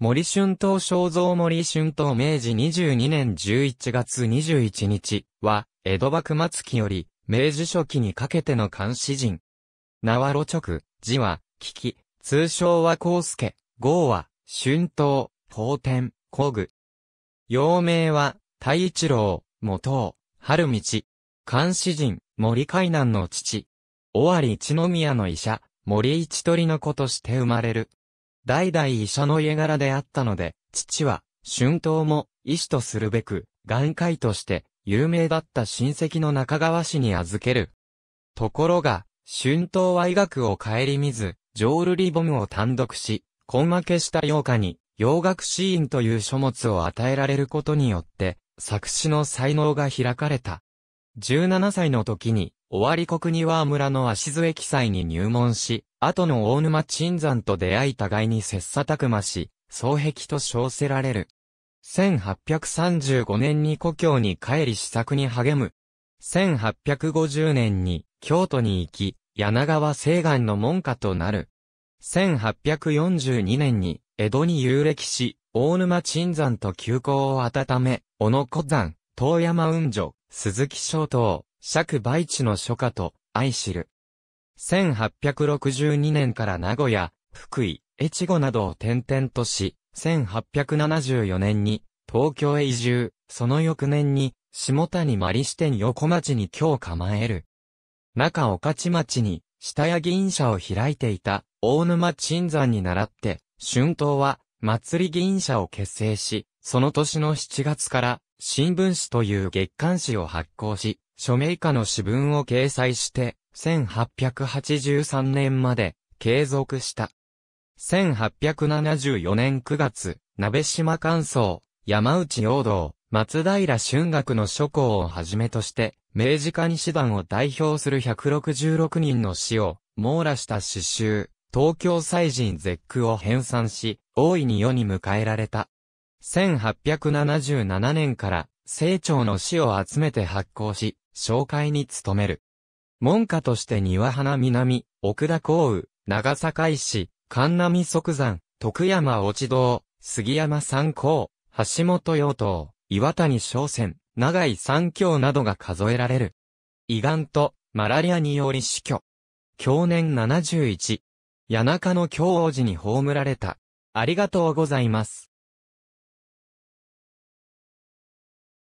森春闘肖像森春闘明治22年11月21日は、江戸幕末期より、明治初期にかけての漢詩人。は路直、字は、聞き、通称は孔介、号は、春闘、法天、工具。陽名は、太一郎、元春道。漢詩人、森海南の父。尾張一宮の医者、森一鳥の子として生まれる。代々医者の家柄であったので、父は、春闘も医師とするべく、眼科医として有名だった親戚の中川氏に預ける。ところが、春闘は医学を顧みず、ジョールリボムを単独し、根負けした洋歌に、洋楽シーンという書物を与えられることによって、作詞の才能が開かれた。17歳の時に、尾張国庭村の足杖記載に入門し、後の大沼鎮山と出会い互いに切磋琢磨し、双壁と称せられる。1835年に故郷に帰り試作に励む。1850年に京都に行き、柳川西岸の門下となる。1842年に江戸に遊歴し、大沼鎮山と急行を温め、小野古山、遠山雲女、鈴木小島、釈梅地の書家と愛知る。1862年から名古屋、福井、越後などを転々とし、1874年に東京へ移住、その翌年に下谷真理支店横町に今日構える。中御徒町に下屋議員社を開いていた大沼鎮山に倣って、春闘は祭り議員社を結成し、その年の7月から新聞紙という月刊誌を発行し、署名下の詩文を掲載して、1883年まで継続した。1874年9月、鍋島乾燥、山内陽道、松平春学の諸校をはじめとして、明治家西師団を代表する166人の詩を網羅した詩集、東京祭人絶句を編纂し、大いに世に迎えられた。1877年から、清張の詩を集めて発行し、紹介に努める。門下として庭花南、奥田幸雨、長坂石、神南即山、徳山落道、杉山三高、橋本陽東、岩谷商船、長井三京などが数えられる。胃がんとマラリアにより死去。去年71、谷中の京王寺に葬られた。ありがとうございます。